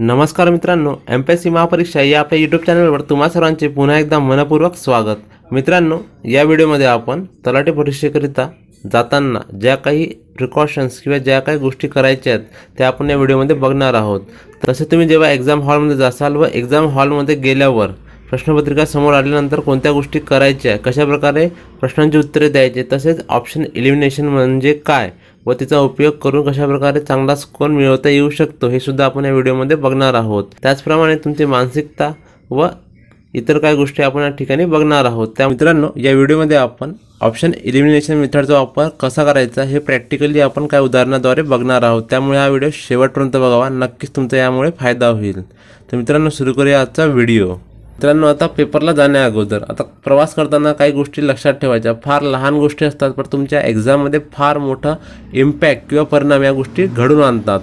नमस्कार मित्रांनो M P S C Mahapariksha या आपल्या यूट्यूब चॅनलवर तुम्हा सर्वांचे पुन्हा एकदा मनपूर्वक स्वागत मित्रांनो या व्हिडिओमध्ये आपण तलाठी परीक्षेकरिता जाताना ज्या काही प्रिकॉशन्स किंवा ज्या काही गोष्टी करायच्या आहेत त्या आपण या व्हिडिओमध्ये बघणार आहोत तसे तुम्ही जेव्हा एक्झाम हॉलमध्ये जासाल व एक्झाम हॉलमध्ये गेल्यावर प्रश्नपत्रिका समोर आल्यानंतर कोणत्या गोष्टी करायच्या कशाप्रकारे प्रश्नांची उत्तरे द्यायचे तसेच ऑप्शन इलिमिनेशन म्हणजे काय व तिचा उपयोग करून कशाप्रकारे चांगला स्कोर मिळवता येऊ शकतो हे सुद्धा आपण या व्हिडिओमध्ये बघणार आहोत त्याचप्रमाणे तुमची मानसिकता व इतर काही गोष्टी आपण या ठिकाणी बघणार आहोत त्या मित्रांनो या व्हिडिओमध्ये आपण ऑप्शन इलिमिनेशन मेथडचा वापर कसा करायचा हे प्रॅक्टिकली आपण काय उदाहरणाद्वारे बघणार आहोत त्यामुळे हा व्हिडिओ शेवटपर्यंत बघावा नक्कीच तुमचा यामुळे फायदा होईल तर मित्रांनो सुरू करूया आजचा व्हिडिओ मित्रांनो आता पेपरला जाण्या अगोदर आता प्रवास करताना काही गोष्टी लक्षात ठेवायच्या फार लहान गोष्टी असतात पण तुमच्या एक्झाममध्ये फार मोठा इम्पॅक्ट किंवा परिणाम या गोष्टी घडून आणतात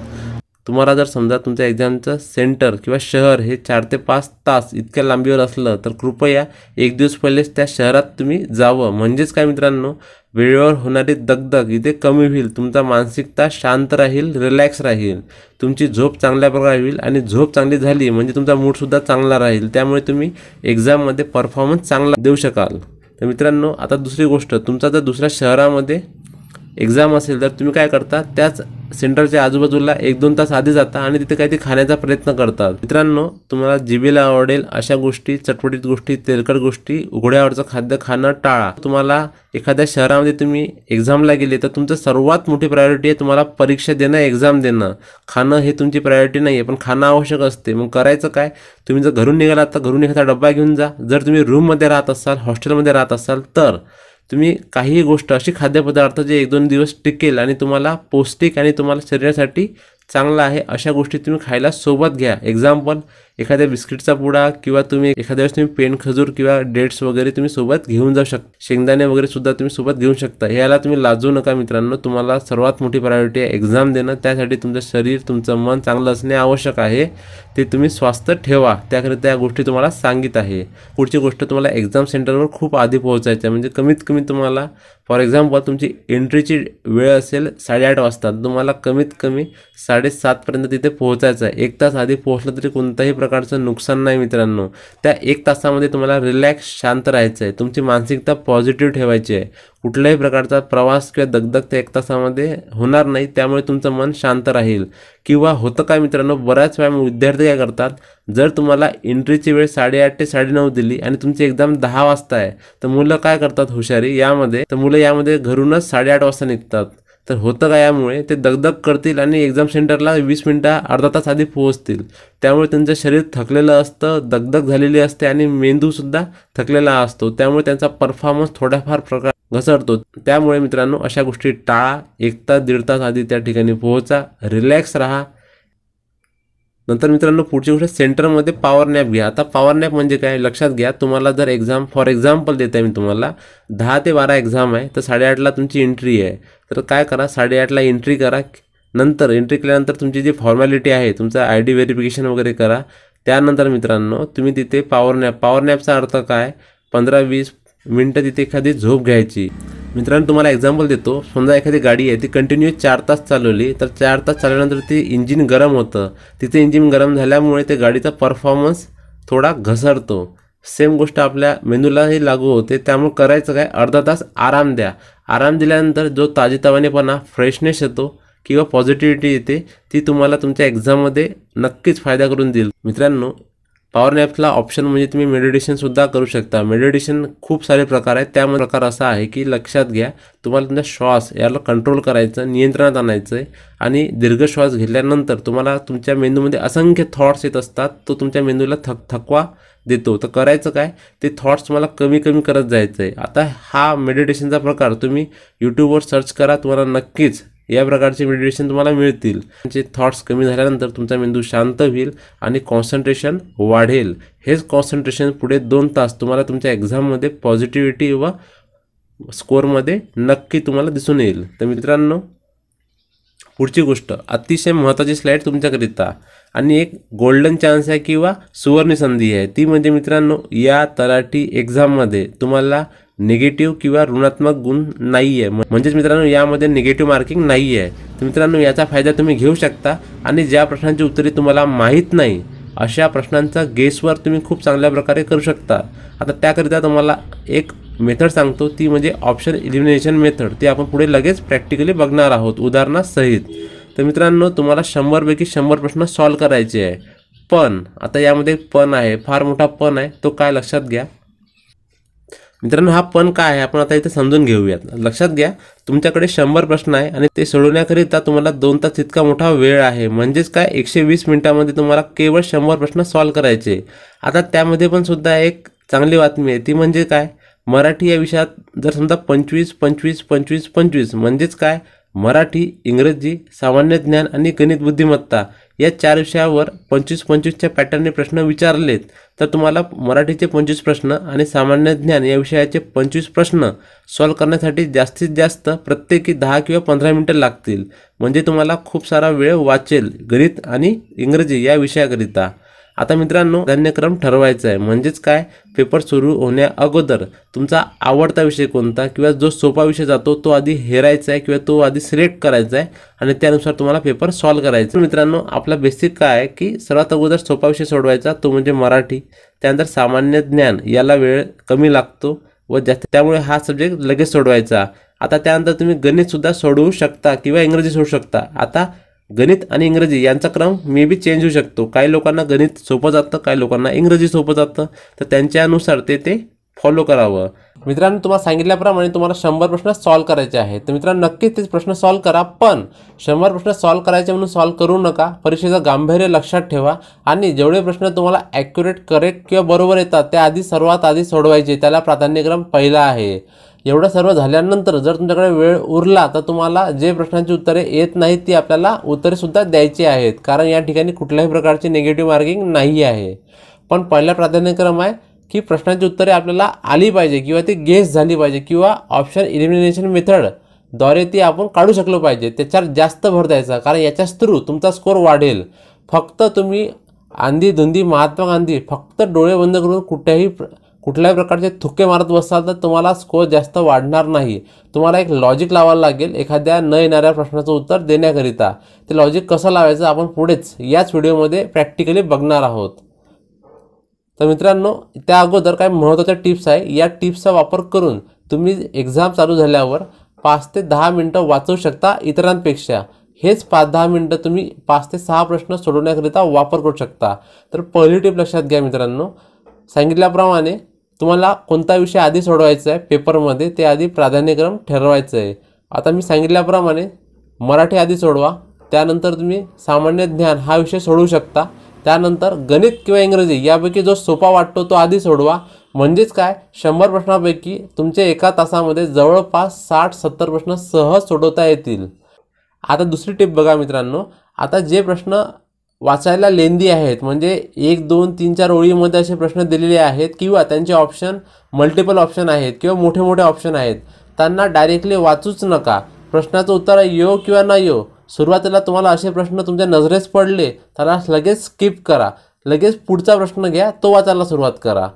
तुम्हाला जर समजा तुमच्या एक्झामचं सेंटर किंवा शहर हे चार ते पाच तास इतक्या लांबीवर असलं तर कृपया एक दिवस पहिलेच त्या शहरात तुम्ही जावं म्हणजेच काय मित्रांनो वेळेवर होणारी दगदग इथे कमी होईल तुमचा मानसिकता शांत राहील रिलॅक्स राहील तुमची झोप चांगल्या प्रकारे होईल आणि झोप चांगली झाली म्हणजे तुमचा मूडसुद्धा चांगला राहील त्यामुळे तुम्ही एक्झाममध्ये परफॉर्मन्स चांगला देऊ शकाल तर मित्रांनो आता दुसरी गोष्ट तुमचा जर दुसऱ्या शहरामध्ये एक्झाम असेल तर तुम्ही काय करता त्याच सेंटरच्या आजूबाजूला एक दोन तास आधी जाता आणि तिथे काहीतरी खाण्याचा प्रयत्न करतात मित्रांनो तुम्हाला जिबीला आवडेल अशा गोष्टी चटपटीत गोष्टी तेलकट गोष्टी उघड्यावरचं खाद्य खाणं टाळा तुम्हाला एखाद्या शहरामध्ये तुम्ही एक्झामला गेले तर तुमचं सर्वात मोठी प्रायोरिटी आहे तुम्हाला परीक्षा देणं एक्झाम देणं खाणं हे तुमची प्रायोरिटी नाही आहे पण खाणं आवश्यक असते मग करायचं काय तुम्ही जर घरून निघालात तर घरून एखादा डब्बा घेऊन जा जर तुम्ही रूममध्ये राहत असाल हॉस्टेलमध्ये राहत असाल तर तुम्ही काहीही गोष्ट अशी खाद्यपदार्थ जे एक दोन दिवस टिकेल आणि तुम्हाला पौष्टिक आणि तुम्हाला शरीरासाठी चांगला आहे अशा गोष्टी तुम्ही खायला सोबत घ्या एक्झाम्पल एखाद्या बिस्किटचा पुडा किंवा तुम्ही एखाद्या वेळेस तुम्ही पेन खजूर किंवा डेट्स वगैरे तुम्ही सोबत घेऊन जाऊ शकता शेंगदाणे वगैरे सुद्धा तुम्ही सोबत घेऊ शकता याला तुम्ही लाजू नका मित्रांनो तुम्हाला सर्वात मोठी प्रायोरिटी आहे एक्झाम देणं त्यासाठी तुमचं शरीर तुमचं मन चांगलं असणे आवश्यक आहे ते तुम्ही स्वास्थ्य ठेवा त्याकरिता या गोष्टी तुम्हाला सांगित आहे पुढची गोष्ट तुम्हाला एक्झाम सेंटरवर खूप आधी पोहोचायचं म्हणजे कमीत कमी तुम्हाला फॉर एक्झाम्पल तुमची एंट्रीची वेळ असेल साडेआठ वाजता तुम्हाला कमीत कमी साडेसातपर्यंत तिथे पोहोचायचं आहे एक तास आधी पोहोचलं तरी कोणताही प्रकारचं नुकसान नाही मित्रांनो त्या एक तासामध्ये तुम्हाला रिलॅक्स शांत राहायचं आहे तुमची मानसिकता पॉझिटिव्ह ठेवायची आहे कुठल्याही प्रकारचा प्रवास किंवा दगदग त्या एक तासामध्ये होणार नाही त्यामुळे तुमचं मन शांत राहील किंवा होतं काय मित्रांनो बऱ्याच वेळा विद्यार्थी काय करतात जर तुम्हाला एंट्रीची वेळ साडेआठ ते साडेनऊ दिली आणि तुमची एक्झाम दहा वाजता आहे तर मुलं काय करतात हुशारी यामध्ये तर मुलं यामध्ये घरूनच साडेआठ वाजता निघतात तर होतं का यामुळे ते दगदग करतील आणि एक्झाम सेंटरला वीस मिनटं अर्धा तास आधी पोहोचतील त्यामुळे त्यांचं शरीर थकलेलं असतं दगदग झालेली असते आणि मेंदूसुद्धा थकलेला असतो त्यामुळे त्यांचा परफॉर्मन्स थोड्याफार प्रकार घसरतो त्यामुळे मित्रांनो अशा गोष्टी टाळा एक तास दीड तास आधी त्या ठिकाणी पोहोचा रिलॅक्स राहा नंतर मित्रांनो पुढची गोष्ट सेंटरमध्ये पॉवर नॅप घ्या आता पॉवर नॅप म्हणजे काय लक्षात घ्या तुम्हाला जर एक्झाम फॉर एक्झाम्पल देत आहे मी तुम्हाला दहा ते बारा एक्झाम आहे तर साडेआठला तुमची एंट्री आहे तर काय करा साडेआठला एंट्री करा नंतर एंट्री केल्यानंतर तुमची जी फॉर्मॅलिटी आहे तुमचं आय डी व्हेरिफिकेशन वगैरे करा त्यानंतर मित्रांनो तुम्ही तिथे पॉवर नॅप पॉवर नॅपचा अर्थ काय पंधरा वीस मिनटं तिथे एखादी झोप घ्यायची मित्रांनो तुम्हाला एक्झाम्पल देतो समजा एखादी गाडी आहे ती कंटिन्यू चार तास चालवली तर चार तास चालवल्यानंतर ते इंजिन गरम होतं तिथे इंजिन गरम झाल्यामुळे ते गाडीचा परफॉर्मन्स थोडा घसरतो सेम गोष्ट आपल्या मेंदूलाही लागू होते त्यामुळे करायचं काय अर्धा तास आराम द्या आराम दिल्यानंतर जो ताजेतवानेपणा फ्रेशनेस येतो किंवा पॉझिटिव्हिटी येते ती तुम्हाला तुमच्या एक्झाममध्ये नक्कीच फायदा करून देईल मित्रांनो पॉवर नॅप्सला ऑप्शन म्हणजे तुम्ही मेडिटेशनसुद्धा करू शकता मेडिटेशन खूप सारे प्रकार आहेत त्यामध्ये प्रकार असा आहे की लक्षात घ्या तुम्हाला तुमचा श्वास याला कंट्रोल करायचं नियंत्रणात आणायचं आहे आणि दीर्घ श्वास घेतल्यानंतर तुम्हाला तुमच्या मेंदूमध्ये असंख्य थॉट्स येत असतात तो तुमच्या मेंदूला थक थकवा देतो तर करायचं काय ते थॉट्स मला कमी कमी करत जायचं आहे आता हा मेडिटेशनचा प्रकार तुम्ही यूट्यूबवर सर्च करा तुम्हाला नक्कीच या प्रकारचे मेडिटेशन तुम्हाला मिळतील त्यांचे थॉट्स कमी झाल्यानंतर तुमचा मेंदू शांत होईल आणि कॉन्सन्ट्रेशन वाढेल हेच कॉन्सन्ट्रेशन पुढे दोन तास तुम्हाला तुमच्या एक्झाममध्ये पॉझिटिव्हिटी व स्कोरमध्ये नक्की तुम्हाला दिसून येईल तर मित्रांनो पुढची गोष्ट अतिशय महत्त्वाची स्लाईड तुमच्याकरिता आणि एक गोल्डन चान्स आहे किंवा सुवर्ण संधी आहे ती म्हणजे मित्रांनो या तलाठी एक्झाममध्ये तुम्हाला निगेटिव्ह किंवा ऋणात्मक गुण नाही आहे म्हणजेच मित्रांनो यामध्ये निगेटिव्ह मार्किंग नाही आहे तर मित्रांनो याचा फायदा तुम्ही घेऊ शकता आणि ज्या प्रश्नांची उत्तरे तुम्हाला माहीत नाही अशा प्रश्नांचा गेसवर तुम्ही खूप चांगल्या प्रकारे करू शकता आता त्याकरिता तुम्हाला एक मेथड सांगतो ती म्हणजे ऑप्शन इलिमिनेशन मेथड ती आपण पुढे लगेच प्रॅक्टिकली बघणार आहोत उदाहरणासहित तर मित्रांनो तुम्हाला शंभरपैकी शंभर प्रश्न सॉल्व करायचे आहे पण आता यामध्ये पण आहे फार मोठा पण आहे तो काय लक्षात घ्या मित्रांनो हा पण काय आहे आपण आता इथे समजून घेऊयात लक्षात घ्या तुमच्याकडे शंभर प्रश्न आहे आणि ते सोडवण्याकरिता तुम्हाला दोन तास इतका मोठा वेळ आहे म्हणजेच काय एकशे वीस मिनिटामध्ये तुम्हाला केवळ शंभर प्रश्न सॉल्व करायचे आता त्यामध्ये पण सुद्धा एक चांगली बातमी आहे ती म्हणजे काय मराठी या विषयात जर समजा पंचवीस पंचवीस पंचवीस पंचवीस म्हणजेच काय मराठी इंग्रजी सामान्य ज्ञान आणि गणित बुद्धिमत्ता या चार विषयावर पंचवीस पंचवीसच्या पॅटर्नने प्रश्न विचारलेत तर तुम्हाला मराठीचे पंचवीस प्रश्न आणि सामान्य ज्ञान या विषयाचे पंचवीस प्रश्न सॉल्व करण्यासाठी जास्तीत जास्त प्रत्येकी दहा किंवा पंधरा मिनटं लागतील म्हणजे तुम्हाला खूप सारा वेळ वाचेल गणित आणि इंग्रजी या विषयाकरिता आता मित्रांनो गण्यक्रम ठरवायचा आहे म्हणजेच काय पेपर सुरू होण्या अगोदर तुमचा आवडता विषय कोणता किंवा जो सोपा विषय जातो तो आधी हेरायचा आहे किंवा तो आधी सिलेक्ट करायचा आहे आणि त्यानुसार तुम्हाला पेपर सॉल्व करायचा मित्रांनो आपला बेसिक काय आहे की सर्वात अगोदर सोपा विषय सोडवायचा तो म्हणजे मराठी त्यानंतर सामान्य ज्ञान याला वेळ कमी लागतो व जास्त त्यामुळे हा सब्जेक्ट लगेच सोडवायचा आता त्यानंतर तुम्ही गणितसुद्धा सोडवू शकता किंवा इंग्रजी सोडू शकता आता गणित आणि इंग्रजी यांचा क्रम मे बी चेंज होऊ शकतो काही लोकांना गणित सोपं जातं काही लोकांना इंग्रजी सोपं जातं तर त्यांच्यानुसार ते ते फॉलो करावं मित्रांनो तुम्हाला सांगितल्याप्रमाणे तुम्हाला शंभर प्रश्न सॉल्व करायचे आहेत तर मित्रांनो नक्कीच तेच प्रश्न सॉल्व करा पण शंभर प्रश्न सॉल्व करायचे म्हणून सॉल्व करू नका परीक्षेचं गांभीर्य लक्षात ठेवा आणि जेवढे प्रश्न तुम्हाला ॲक्युरेट करेक्ट किंवा बरोबर येतात त्या आधी सर्वात आधी सोडवायचे त्याला प्राधान्यक्रम पहिला आहे एवढं सर्व झाल्यानंतर जर तुमच्याकडे वेळ उरला तर तुम्हाला जे प्रश्नांची उत्तरे येत नाहीत ती आपल्याला उत्तरेसुद्धा द्यायची आहेत कारण या ठिकाणी कुठल्याही प्रकारची निगेटिव्ह मार्किंग नाही आहे पण पहिला प्राधान्यक्रम आहे की प्रश्नांची उत्तरे आपल्याला आली पाहिजे किंवा ती गेस झाली पाहिजे किंवा ऑप्शन इलिमिनेशन मेथड द्वारे ती आपण काढू शकलो पाहिजे त्याच्यावर जास्त भर द्यायचा कारण याच्याच थ्रू तुमचा स्कोर वाढेल फक्त तुम्ही आंधी धुंदी महात्मा गांधी फक्त डोळे बंद करून कुठल्याही प्र कुठल्याही प्रकारचे थुके मारत बसाल तर तुम्हाला स्कोर जास्त वाढणार नाही तुम्हाला एक लॉजिक लावायला लागेल एखाद्या न येणाऱ्या प्रश्नाचं उत्तर देण्याकरिता ते लॉजिक कसं लावायचं आपण पुढेच याच व्हिडिओमध्ये प्रॅक्टिकली बघणार आहोत तर मित्रांनो त्या अगोदर काही महत्त्वाच्या टिप्स आहे या टिप्सचा वापर करून तुम्ही एक्झाम चालू झाल्यावर पाच ते दहा मिनटं वाचवू शकता इतरांपेक्षा हेच पाच दहा मिनटं तुम्ही पाच ते सहा प्रश्न सोडवण्याकरिता वापर करू शकता तर पहिली टिप लक्षात घ्या मित्रांनो सांगितल्याप्रमाणे तुम्हाला कोणता विषय आधी सोडवायचा आहे पेपरमध्ये ते आधी प्राधान्यक्रम ठरवायचं आहे आता मी सांगितल्याप्रमाणे मराठी आधी सोडवा त्यानंतर तुम्ही सामान्य ज्ञान हा विषय सोडवू शकता त्यानंतर गणित किंवा इंग्रजी यापैकी जो सोपा वाटतो तो आधी सोडवा म्हणजेच काय शंभर प्रश्नापैकी तुमच्या एका तासामध्ये जवळपास साठ सत्तर प्रश्न सहज सोडवता येतील आता दुसरी टिप बघा मित्रांनो आता जे प्रश्न वाचायला लेंदी आहेत म्हणजे एक दोन तीन चार ओळीमध्ये असे प्रश्न दिलेले आहेत किंवा त्यांचे ऑप्शन मल्टिपल ऑप्शन आहेत किंवा मोठे मोठे ऑप्शन आहेत त्यांना डायरेक्टली वाचूच नका प्रश्नाचं उत्तर यो किंवा न यो सुरुवातीला तुम्हाला असे प्रश्न तुमच्या नजरेस पडले त्याला लगेच स्किप करा लगेच पुढचा प्रश्न घ्या तो वाचायला सुरुवात करा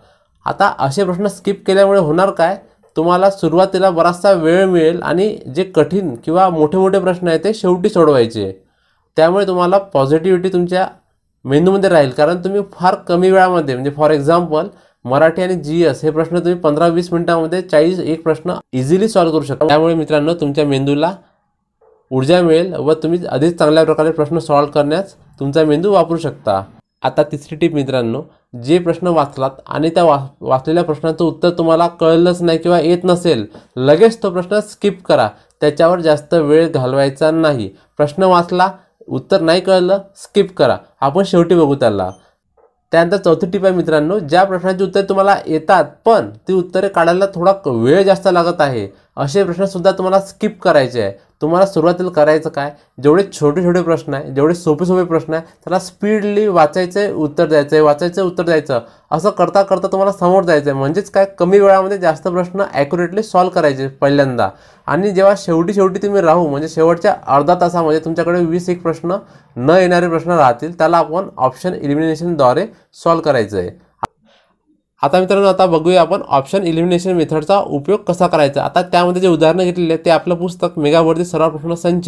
आता असे प्रश्न स्किप केल्यामुळे होणार काय तुम्हाला सुरुवातीला बराचसा वेळ मिळेल आणि जे कठीण किंवा मोठे मोठे प्रश्न आहेत ते शेवटी सोडवायचे त्यामुळे तुम्हाला पॉझिटिव्हिटी तुमच्या मेंदूमध्ये राहील कारण तुम्ही फार कमी वेळामध्ये म्हणजे फॉर एक्झाम्पल मराठी आणि जी एस हे प्रश्न तुम्ही पंधरा वीस मिनिटांमध्ये चाळीस एक प्रश्न इझिली सॉल्व्ह करू शकता त्यामुळे मित्रांनो तुमच्या मेंदूला ऊर्जा मिळेल व तुम्ही अधिक चांगल्या प्रकारे प्रश्न सॉल्व्ह करण्यास तुमचा मेंदू वापरू शकता आता तिसरी टीप मित्रांनो जे प्रश्न वाचलात आणि त्या वा वाचलेल्या प्रश्नाचं उत्तर तुम्हाला कळलंच नाही किंवा येत नसेल लगेच तो प्रश्न स्किप करा त्याच्यावर जास्त वेळ घालवायचा नाही प्रश्न वाचला उत्तर नाही कळलं स्किप करा आपण शेवटी बघू त्याला त्यानंतर चौथी टीप आहे मित्रांनो ज्या प्रश्नांची उत्तरे तुम्हाला येतात पण ती उत्तरे काढायला थोडा वेळ जास्त लागत आहे असे प्रश्नसुद्धा तुम्हाला स्किप करायचे आहे तुम्हाला सुरुवातीला करायचं काय जेवढे छोटे छोटे प्रश्न आहे जेवढे सोपे सोपे प्रश्न आहे त्याला स्पीडली वाचायचंय उत्तर द्यायचं आहे वाचायचं उत्तर द्यायचं असं करता करता तुम्हाला समोर जायचं आहे म्हणजेच काय कमी वेळामध्ये जास्त प्रश्न ॲक्युरेटली सॉल्व करायचे पहिल्यांदा आणि जेव्हा शेवटी शेवटी तुम्ही राहू म्हणजे शेवटच्या अर्धा तासामध्ये तुमच्याकडे वीस एक प्रश्न न येणारे प्रश्न राहतील त्याला आपण ऑप्शन इलिमिनेशनद्वारे सॉल्व करायचं आहे आता मित्रांनो आता बघूया आपण ऑप्शन इलिमिनेशन मेथडचा उपयोग कसा करायचा आता त्यामध्ये जे उदाहरणं घेतलेली आहेत ते आपलं पुस्तक मेगावर्दी सर्व प्रश्न संच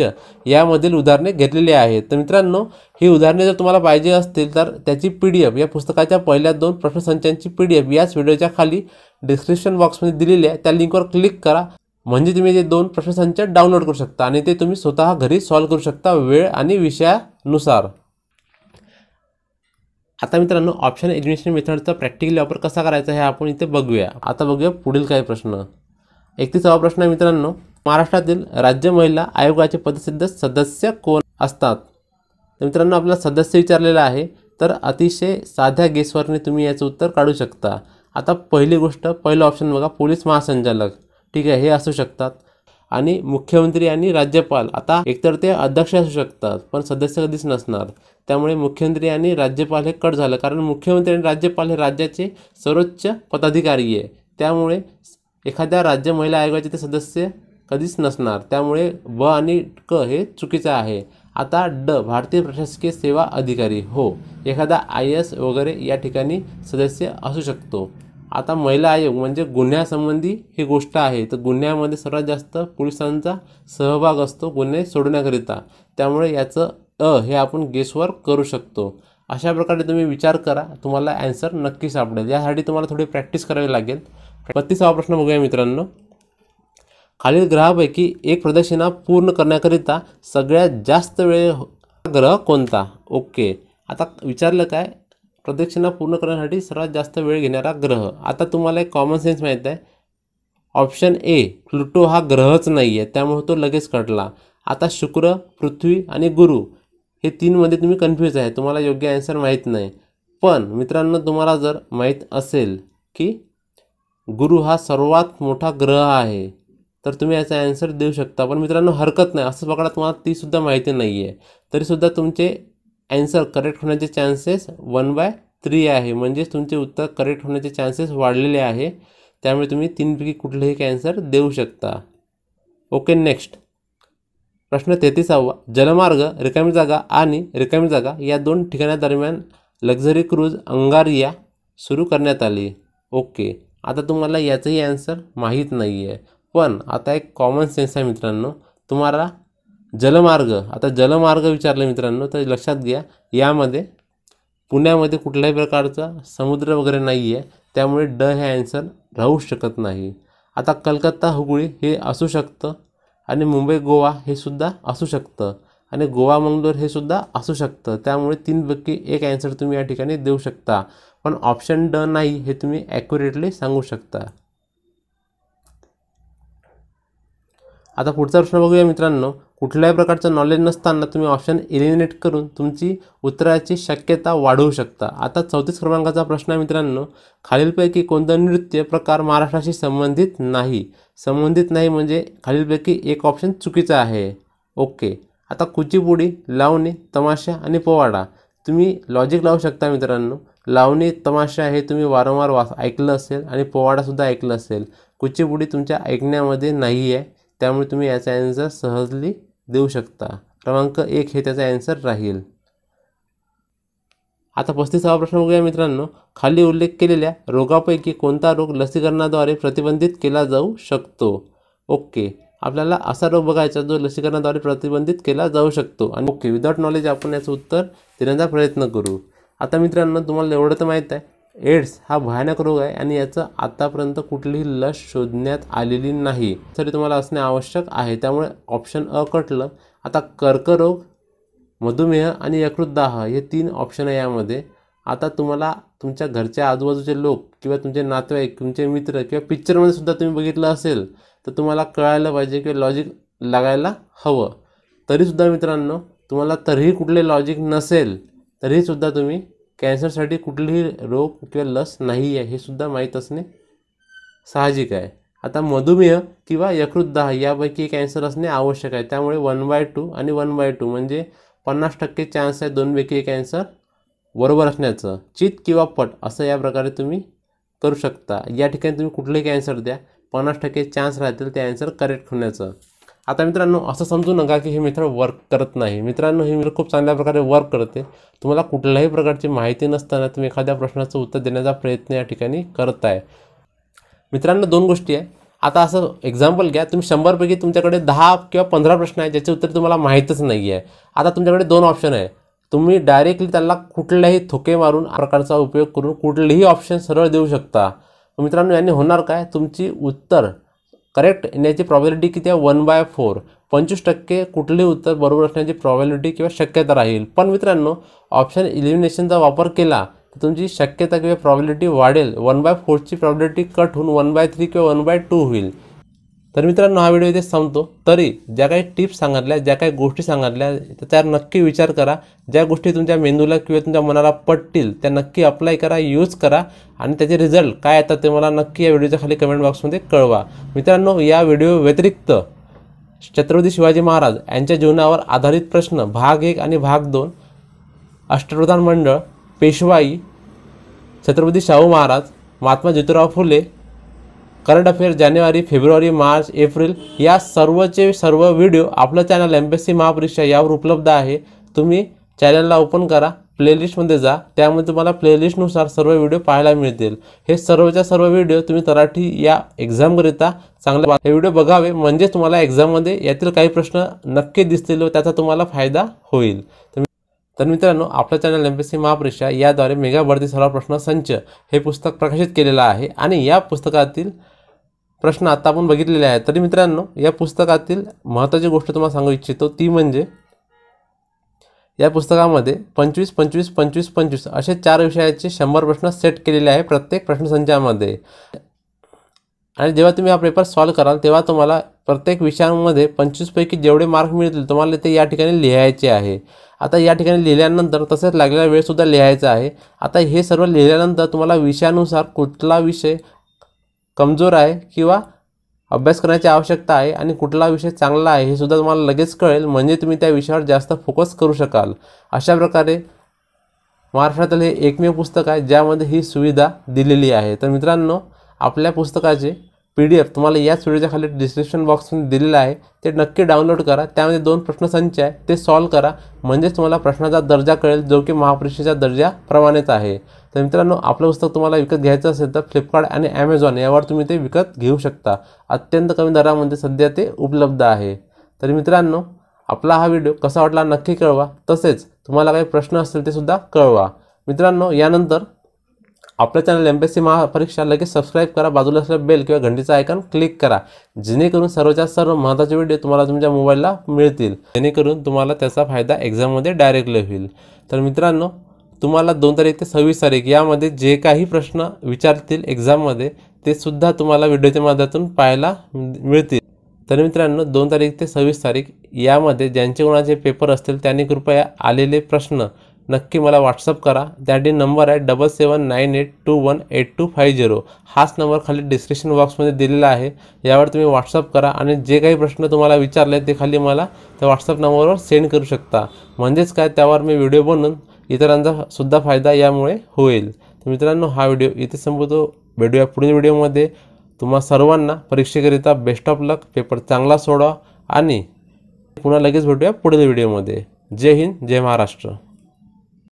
यामधील उदाहरणे घेतलेली आहेत तर मित्रांनो ही उदाहरणे जर तुम्हाला पाहिजे असतील तर त्याची पी डी एफ या पुस्तकाच्या पहिल्या दोन प्रश्नसंचांची पी डी एफ याच व्हिडिओच्या खाली डिस्क्रिप्शन बॉक्समध्ये दिलेली आहे त्या लिंकवर क्लिक करा म्हणजे तुम्ही ते दोन प्रश्नसंच डाउनलोड करू शकता आणि ते तुम्ही स्वतः घरी सॉल्व्ह करू शकता वेळ आणि विषयानुसार आता मित्रांनो ऑप्शन एज्युकेशन मेथडचा प्रॅक्टिकली वापर कसा करायचा हे आपण इथे बघूया आता बघूया पुढील काही प्रश्न एकतीसावा प्रश्न आहे मित्रांनो महाराष्ट्रातील राज्य महिला आयोगाचे पदसिद्ध सदस्य कोण असतात तर मित्रांनो आपला सदस्य विचारलेला आहे तर अतिशय साध्या गेसवरने तुम्ही याचं उत्तर काढू शकता आता पहिली गोष्ट पहिलं ऑप्शन बघा पोलीस महासंचालक ठीक आहे हे असू शकतात आणि मुख्यमंत्री आणि राज्यपाल आता एकतर ते अध्यक्ष असू शकतात पण सदस्य कधीच नसणार त्यामुळे मुख्यमंत्री आणि राज्यपाल हे कट झालं कारण मुख्यमंत्री आणि राज्यपाल हे राज्याचे सर्वोच्च पदाधिकारी आहे त्यामुळे एखाद्या राज्य महिला आयोगाचे ते सदस्य कधीच नसणार त्यामुळे ब आणि क हे चुकीचं आहे आता ड भारतीय प्रशासकीय सेवा अधिकारी हो एखादा आय एस वगैरे या ठिकाणी सदस्य असू शकतो आता महिला आयोग म्हणजे गुन्ह्यासंबंधी ही गोष्ट आहे तर गुन्ह्यामध्ये सर्वात जास्त पोलिसांचा सहभाग असतो गुन्हे सोडण्याकरिता त्यामुळे याचं अ हे आपण गेसवर करू शकतो अशा प्रकारे तुम्ही विचार करा तुम्हाला ॲन्सर नक्की सापडेल यासाठी तुम्हाला थोडी प्रॅक्टिस करावी लागेल बत्तीसावा प्रश्न बघूया मित्रांनो खालील ग्रहापैकी एक प्रदक्षिणा पूर्ण करण्याकरिता सगळ्यात जास्त वेळ ग्रह कोणता ओके आता विचारलं काय प्रदक्षिणा पूर्ण करण्यासाठी सर्वात जास्त वेळ घेणारा ग्रह आता तुम्हाला एक कॉमन सेन्स माहीत आहे ऑप्शन ए प्लुटो हा ग्रहच नाही आहे त्यामुळे तो लगेच कटला आता शुक्र पृथ्वी आणि गुरु हे तीनमध्ये तुम्ही कन्फ्यूज आहे तुम्हाला योग्य आन्सर माहीत नाही पण मित्रांनो तुम्हाला जर माहीत असेल की गुरु हा सर्वात मोठा ग्रह आहे तर तुम्ही याचा ॲन्सर देऊ शकता पण मित्रांनो हरकत नाही असं पकडा तुम्हाला तीसुद्धा माहिती नाही आहे तरीसुद्धा तुमचे ॲन्सर करेक्ट होण्याचे चान्सेस वन बाय थ्री आहे म्हणजेच तुमचे उत्तर करेक्ट होण्याचे चान्सेस वाढलेले आहे त्यामुळे तुम्ही तीनपैकी कुठलेही कॅन्सर देऊ शकता ओके नेक्स्ट प्रश्न तेहतीसावा जलमार्ग रिकामी जागा आणि रिकामी जागा या दोन ठिकाणादरम्यान लक्झरी क्रूज अंगारिया सुरू करण्यात आली ओके आता तुम्हाला याचंही ॲन्सर माहीत नाही आहे पण आता एक कॉमन सेन्स आहे मित्रांनो तुम्हाला जलमार्ग आता जलमार्ग विचारले मित्रांनो तर लक्षात घ्या यामध्ये पुण्यामध्ये कुठल्याही प्रकारचा समुद्र वगैरे नाही आहे त्यामुळे ड हे ॲन्सर राहू शकत नाही आता कलकत्ता हुगळी हे असू शकतं आणि मुंबई गोवा हे सुद्धा असू शकतं आणि गोवा मंगलोर हे सुद्धा असू शकतं त्यामुळे तीनपैकी एक ॲन्सर तुम्ही या ठिकाणी देऊ शकता पण ऑप्शन ड नाही हे तुम्ही ॲक्युरेटली सांगू शकता आता पुढचा प्रश्न बघूया मित्रांनो कुठल्याही प्रकारचं नॉलेज नसताना तुम्ही ऑप्शन एलिमिनेट करून तुमची उत्तराची शक्यता वाढवू शकता आता चौतीस क्रमांकाचा प्रश्न आहे मित्रांनो खालीलपैकी कोणतं नृत्य प्रकार महाराष्ट्राशी संबंधित नाही संबंधित नाही म्हणजे खालीलपैकी एक ऑप्शन चुकीचा आहे ओके आता कुचीपुडी लावणी तमाशा आणि पोवाडा तुम्ही लॉजिक लावू शकता मित्रांनो लावणी तमाशा हे तुम्ही वारंवार वा ऐकलं असेल आणि पोवाडासुद्धा ऐकलं असेल कुचीपुडी तुमच्या ऐकण्यामध्ये नाही आहे त्यामुळे तुम्ही याचा ॲन्सर सहजली देऊ शकता क्रमांक एक हे त्याचा ॲन्सर राहील आता पस्तीसावा प्रश्न बघूया मित्रांनो खाली उल्लेख केलेल्या रोगापैकी कोणता रोग लसीकरणाद्वारे प्रतिबंधित केला जाऊ शकतो ओके आपल्याला असा रोग बघायचा जो लसीकरणाद्वारे प्रतिबंधित केला जाऊ शकतो आणि ओके विदाउट नॉलेज आपण याचं उत्तर देण्याचा प्रयत्न करू आता मित्रांनो तुम्हाला एवढं तर माहीत आहे एड्स हा भयानक रोग आहे आणि याचं आतापर्यंत कुठलीही लस शोधण्यात आलेली नाही तरी तुम्हाला असणे आवश्यक आहे त्यामुळे ऑप्शन अ कटलं आता कर्करोग मधुमेह आणि दाह हे तीन ऑप्शन आहे यामध्ये आता तुम्हाला तुमच्या घरच्या आजूबाजूचे लोक किंवा तुमचे नातेवाईक तुमचे मित्र किंवा पिक्चरमध्ये सुद्धा तुम्ही बघितलं असेल तर तुम्हाला कळायला पाहिजे किंवा लॉजिक लागायला हवं तरीसुद्धा मित्रांनो तुम्हाला तरीही कुठले लॉजिक नसेल तरीसुद्धा तुम्ही कॅन्सरसाठी कुठलेही रोग किंवा लस नाही आहे हे सुद्धा माहीत असणे साहजिक आहे आता मधुमेह किंवा यकृत दाह यापैकी कॅन्सर असणे आवश्यक आहे त्यामुळे वन बाय टू आणि वन बाय टू म्हणजे पन्नास टक्के चान्स आहे दोनपैकी कॅन्सर बरोबर असण्याचं चित किंवा पट असं या प्रकारे तुम्ही करू शकता या ठिकाणी तुम्ही कुठलेही कॅन्सर द्या पन्नास टक्के चान्स राहतील ते अँसर करेक्ट होण्याचं आता मित्रांनो असं समजू नका की हे मित्र वर्क करत नाही मित्रांनो हे मित्र खूप चांगल्या प्रकारे वर्क करते तुम्हाला कुठल्याही प्रकारची माहिती नसताना तुम्ही एखाद्या प्रश्नाचं उत्तर देण्याचा प्रयत्न या ठिकाणी करत आहे मित्रांनो दोन गोष्टी आहे आता असं एक्झाम्पल घ्या तुम्ही शंभरपैकी तुमच्याकडे दहा किंवा पंधरा प्रश्न आहे ज्याचे उत्तर तुम्हाला माहीतच नाही आहे आता तुमच्याकडे दोन ऑप्शन आहे तुम्ही डायरेक्टली त्याला कुठल्याही थोके मारून प्रकारचा उपयोग करून कुठलेही ऑप्शन सरळ देऊ शकता मित्रांनो यांनी होणार काय तुमची उत्तर करेक्ट येण्याची प्रॉबिलिटी किती आहे वन बाय फोर पंचवीस टक्के कुठले उत्तर बरोबर असण्याची प्रॉबिलिटी किंवा शक्यता राहील पण मित्रांनो ऑप्शन इलिमिनेशनचा वापर केला तर तुमची शक्यता किंवा प्रॉबिलिटी वाढेल वन बाय फोरची प्रॉबिलिटी कट होऊन वन बाय थ्री किंवा वन बाय टू होईल तर मित्रांनो हा व्हिडिओ इथे संपतो तरी ज्या काही टिप्स सांगितल्या ज्या काही गोष्टी सांगितल्या त्याच्यावर नक्की विचार करा ज्या गोष्टी तुमच्या मेंदूला किंवा तुमच्या मनाला पटतील त्या नक्की अप्लाय करा यूज करा आणि त्याचे रिझल्ट काय येतात ते मला नक्की या व्हिडिओच्या खाली कमेंट बॉक्समध्ये कळवा मित्रांनो या व्हिडिओ व्यतिरिक्त छत्रपती शिवाजी महाराज यांच्या जीवनावर आधारित प्रश्न भाग एक आणि भाग दोन अष्टप्रधान मंडळ पेशवाई छत्रपती शाहू महाराज महात्मा ज्योतिराव फुले करंट अफेअर जानेवारी फेब्रुवारी मार्च एप्रिल या सर्वचे सर्व व्हिडिओ आपलं channel M P S C Mahapariksha यावर उपलब्ध आहे तुम्ही चॅनलला ओपन करा प्लेलिस्टमध्ये जा त्यामध्ये तुम्हाला प्लेलिस्टनुसार सर्व व्हिडिओ पाहायला मिळतील हे सर्वच्या सर्व व्हिडिओ तुम्ही तराठी या एक्झामकरिता चांगले हे व्हिडिओ बघावे म्हणजे तुम्हाला एक्झाममध्ये यातील काही प्रश्न नक्की दिसतील व त्याचा तुम्हाला फायदा होईल तर मित्रांनो आपलं चॅनल एम पी सी महापरीक्षा याद्वारे मेगा भरती सर्व प्रश्न संच हे पुस्तक प्रकाशित केलेलं आहे आणि या पुस्तकातील प्रश्न आता आपण बघितलेले आहे तरी मित्रांनो या पुस्तकातील महत्त्वाची गोष्ट तुम्हाला सांगू इच्छितो ती म्हणजे या पुस्तकामध्ये पंचवीस पंचवीस पंचवीस पंचवीस असे चार विषयाचे शंभर प्रश्न सेट केलेले आहे प्रत्येक प्रश्नसंचामध्ये आणि जेव्हा तुम्ही हा पेपर सॉल्व कराल तेव्हा तुम्हाला प्रत्येक विषयांमध्ये पंचवीसपैकी जेवढे मार्क मिळतील तुम्हाला ते या ठिकाणी लिहायचे आहे आता या ठिकाणी लिहिल्यानंतर तसेच लागलेला वेळसुद्धा लिहायचा आहे आता हे सर्व लिहिल्यानंतर तुम्हाला विषयानुसार कुठला विषय कमजोर आहे किंवा अभ्यास करण्याची आवश्यकता आहे आणि कुठला विषय चांगला आहे हे सुद्धा तुम्हाला लगेच कळेल म्हणजे तुम्ही त्या विषयावर जास्त फोकस करू शकाल अशा प्रकारे महाराष्ट्रातील हे एकमेव पुस्तक आहे ज्यामध्ये ही सुविधा दिलेली आहे तर मित्रांनो आपल्या पुस्तकाचे पी डी एफ तुम्हाला याच व्हिडिओच्या खाली डिस्क्रिप्शन बॉक्समध्ये दिलेलं आहे ते नक्की डाउनलोड करा त्यामध्ये दोन प्रश्न संच आहे ते सॉल्व करा म्हणजेच तुम्हाला प्रश्नाचा दर्जा कळेल जो की दर्जा दर्जाप्रमाणेच आहे तर मित्रांनो आपलं पुस्तक तुम्हाला विकत घ्यायचं असेल तर फ्लिपकार्ट आणि ॲमेझॉन यावर तुम्ही ते विकत घेऊ शकता अत्यंत कमी दरामध्ये सध्या ते उपलब्ध आहे तर मित्रांनो आपला हा व्हिडिओ कसा वाटला नक्की कळवा तसेच तुम्हाला काही प्रश्न असतील ते सुद्धा कळवा मित्रांनो यानंतर आपल्या channel M P S C महापरीक्षा लगेच सबस्क्राईब करा बाजूला असलेलं बेल किंवा घंटीचं आयकॉन क्लिक करा जेणेकरून सर्वच्या सर्व महत्त्वाचे व्हिडिओ तुम्हाला तुमच्या मोबाईलला मिळतील जेणेकरून तुम्हाला त्याचा फायदा एक्झाममध्ये डायरेक्टली होईल तर मित्रांनो तुम्हाला दोन तारीख ते सव्वीस तारीख यामध्ये जे काही प्रश्न विचारतील एक्झाममध्ये ते सुद्धा तुम्हाला व्हिडिओच्या माध्यमातून पाहायला मिळतील तर मित्रांनो दोन तारीख ते सव्वीस तारीख यामध्ये ज्यांचे कोणाचे पेपर असतील त्यांनी कृपया आलेले प्रश्न नक्की मला व्हॉट्सअप करा त्यासाठी नंबर आहे double seven nine eight two one eight two five zero हाच नंबर खाली डिस्क्रिप्शन बॉक्समध्ये दिलेला आहे यावर तुम्ही व्हॉट्सअप करा आणि जे काही प्रश्न तुम्हाला विचारले ते खाली मला त्या व्हॉट्सअप नंबरवर सेंड करू शकता म्हणजेच काय त्यावर मी व्हिडिओ बनवून इतरांचा सुद्धा फायदा यामुळे होईल तर मित्रांनो हा व्हिडिओ इथे संपवतो भेटूया पुढील व्हिडिओमध्ये तुम्हा सर्वांना परीक्षेकरिता बेस्ट ऑफ लक पेपर चांगला सोडा आणि पुन्हा लगेच भेटूया पुढील व्हिडिओमध्ये जय हिंद जय महाराष्ट्र